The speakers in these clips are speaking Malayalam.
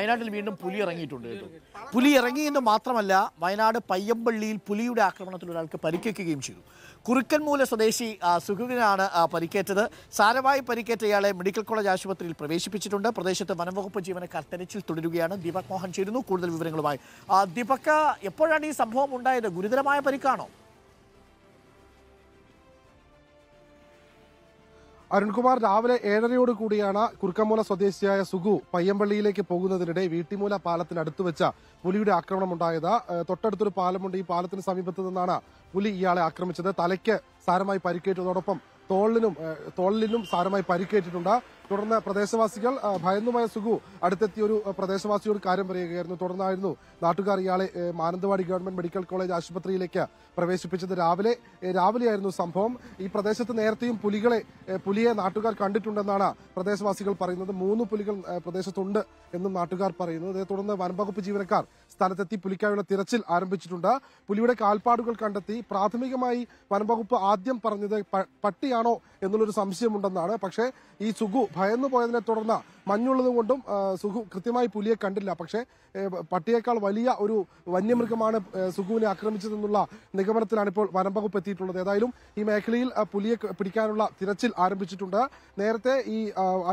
വയനാട്ടിൽ വീണ്ടും പുലി ഇറങ്ങിയിട്ടുണ്ട് കേട്ടോ പുലി ഇറങ്ങിയെന്ന് മാത്രമല്ല വയനാട് പയ്യമ്പള്ളിയിൽ പുലിയുടെ ആക്രമണത്തിൽ ഒരാൾക്ക് പരിക്കേൽക്കുകയും ചെയ്തു കുറുക്കൻമൂല സ്വദേശി സുഹൃദിനാണ് പരിക്കേറ്റത് സാരമായി പരിക്കേറ്റ ഇയാളെ മെഡിക്കൽ കോളേജ് ആശുപത്രിയിൽ പ്രവേശിപ്പിച്ചിട്ടുണ്ട് പ്രദേശത്ത് വനംവകുപ്പ് ജീവനക്കാർ തെരച്ചിൽ തുടരുകയാണ് ദീപക് മോഹൻ ചേരുന്നു കൂടുതൽ വിവരങ്ങളുമായി ദീപക് എപ്പോഴാണ് ഈ സംഭവം ഉണ്ടായത് ഗുരുതരമായ പരിക്കാണോ അരുൺകുമാർ രാവിലെ ഏഴരയോട് കൂടിയാണ് കുറുക്കമൂല സ്വദേശിയായ സുഗു പയ്യമ്പള്ളിയിലേക്ക് പോകുന്നതിനിടെ വീട്ടിമൂല പാലത്തിനടുത്ത് വെച്ച പുലിയുടെ ആക്രമണം ഉണ്ടായത് തൊട്ടടുത്തൊരു പാലമുണ്ട് ഈ പാലത്തിന് സമീപത്ത് നിന്നാണ് പുലി ഇയാളെ ആക്രമിച്ചത് തലയ്ക്ക് സാരമായി പരിക്കേറ്റതോടൊപ്പം തോളിനും തോളിലും സാരമായി പരിക്കേറ്റിട്ടുണ്ട് തുടർന്ന് പ്രദേശവാസികൾ ഭയന്നുമായ സുഖു അടുത്തെത്തിയ ഒരു പ്രദേശവാസിയോട് കാര്യം പറയുകയായിരുന്നു തുടർന്നായിരുന്നു നാട്ടുകാർ ഇയാളെ മാനന്തവാടി ഗവൺമെന്റ് മെഡിക്കൽ കോളേജ് ആശുപത്രിയിലേക്ക് പ്രവേശിപ്പിച്ചത് രാവിലെ രാവിലെയായിരുന്നു സംഭവം ഈ പ്രദേശത്ത് നേരത്തെയും പുലികളെ പുലിയെ നാട്ടുകാർ കണ്ടിട്ടുണ്ടെന്നാണ് പ്രദേശവാസികൾ പറയുന്നത് മൂന്ന് പുലികൾ പ്രദേശത്തുണ്ട് എന്നും നാട്ടുകാർ പറയുന്നു അതേ തുടർന്ന് വനംവകുപ്പ് ജീവനക്കാർ സ്ഥലത്തെത്തി പുലിക്കായുള്ള തിരച്ചിൽ ആരംഭിച്ചിട്ടുണ്ട് പുലിയുടെ കാൽപ്പാടുകൾ കണ്ടെത്തി പ്രാഥമികമായി വനംവകുപ്പ് ആദ്യം പറഞ്ഞത് പട്ടി പേടിയാണോ എന്നുള്ളൊരു സംശയമുണ്ടെന്നാണ് പക്ഷേ ഈ സുഖു ഭയന്നു പോയതിനെ തുടർന്ന് മഞ്ഞുള്ളത് കൊണ്ടും സുഗു കൃത്യമായി പുലിയെ കണ്ടില്ല പക്ഷേ പട്ടിയേക്കാൾ വലിയ ഒരു വന്യമൃഗമാണ് സുഖുവിനെ ആക്രമിച്ചതെന്നുള്ള നിഗമനത്തിലാണ് ഇപ്പോൾ വനംവകുപ്പ് എത്തിയിട്ടുള്ളത് ഏതായാലും ഈ മേഖലയിൽ പുലിയെ പിടിക്കാനുള്ള തിരച്ചിൽ ആരംഭിച്ചിട്ടുണ്ട് നേരത്തെ ഈ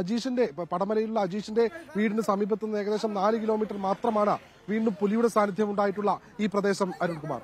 അജീഷിന്റെ പടമലയിലുള്ള അജീഷിന്റെ വീടിന് സമീപത്തുനിന്ന് ഏകദേശം നാല് കിലോമീറ്റർ മാത്രമാണ് വീണ്ടും പുലിയുടെ സാന്നിധ്യം ഉണ്ടായിട്ടുള്ള ഈ പ്രദേശം അരുൺകുമാർ